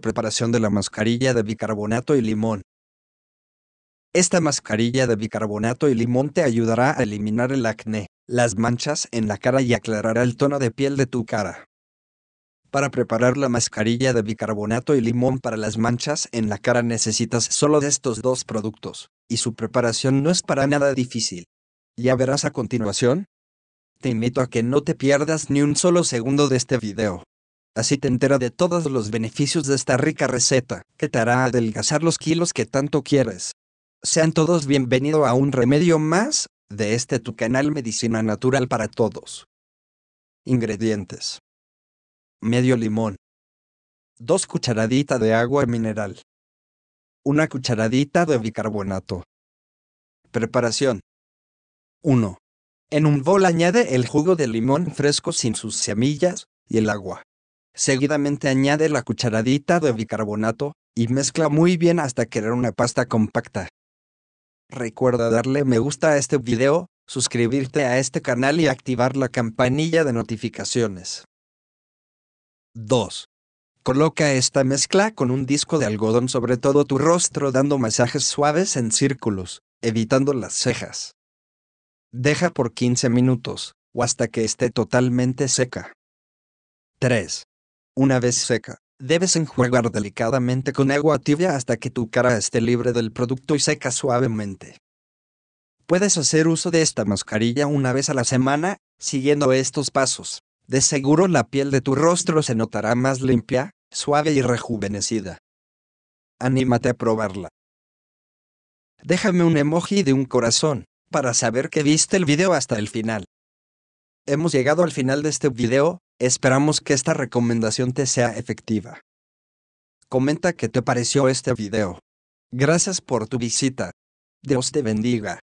Preparación de la mascarilla de bicarbonato y limón. Esta mascarilla de bicarbonato y limón te ayudará a eliminar el acné, las manchas en la cara y aclarará el tono de piel de tu cara. Para preparar la mascarilla de bicarbonato y limón para las manchas en la cara necesitas solo de estos dos productos, y su preparación no es para nada difícil. Ya verás a continuación. Te invito a que no te pierdas ni un solo segundo de este video. Así te entera de todos los beneficios de esta rica receta, que te hará adelgazar los kilos que tanto quieres. Sean todos bienvenidos a un remedio más, de este tu canal Medicina Natural para Todos. Ingredientes. Medio limón. dos cucharaditas de agua mineral. Una cucharadita de bicarbonato. Preparación. 1. En un bol añade el jugo de limón fresco sin sus semillas y el agua. Seguidamente añade la cucharadita de bicarbonato y mezcla muy bien hasta crear una pasta compacta. Recuerda darle me gusta a este video, suscribirte a este canal y activar la campanilla de notificaciones. 2. Coloca esta mezcla con un disco de algodón sobre todo tu rostro dando masajes suaves en círculos, evitando las cejas. Deja por 15 minutos, o hasta que esté totalmente seca. 3. Una vez seca, debes enjuagar delicadamente con agua tibia hasta que tu cara esté libre del producto y seca suavemente. Puedes hacer uso de esta mascarilla una vez a la semana, siguiendo estos pasos. De seguro la piel de tu rostro se notará más limpia, suave y rejuvenecida. Anímate a probarla. Déjame un emoji de un corazón, para saber que viste el video hasta el final. Hemos llegado al final de este video, Esperamos que esta recomendación te sea efectiva. Comenta qué te pareció este video. Gracias por tu visita. Dios te bendiga.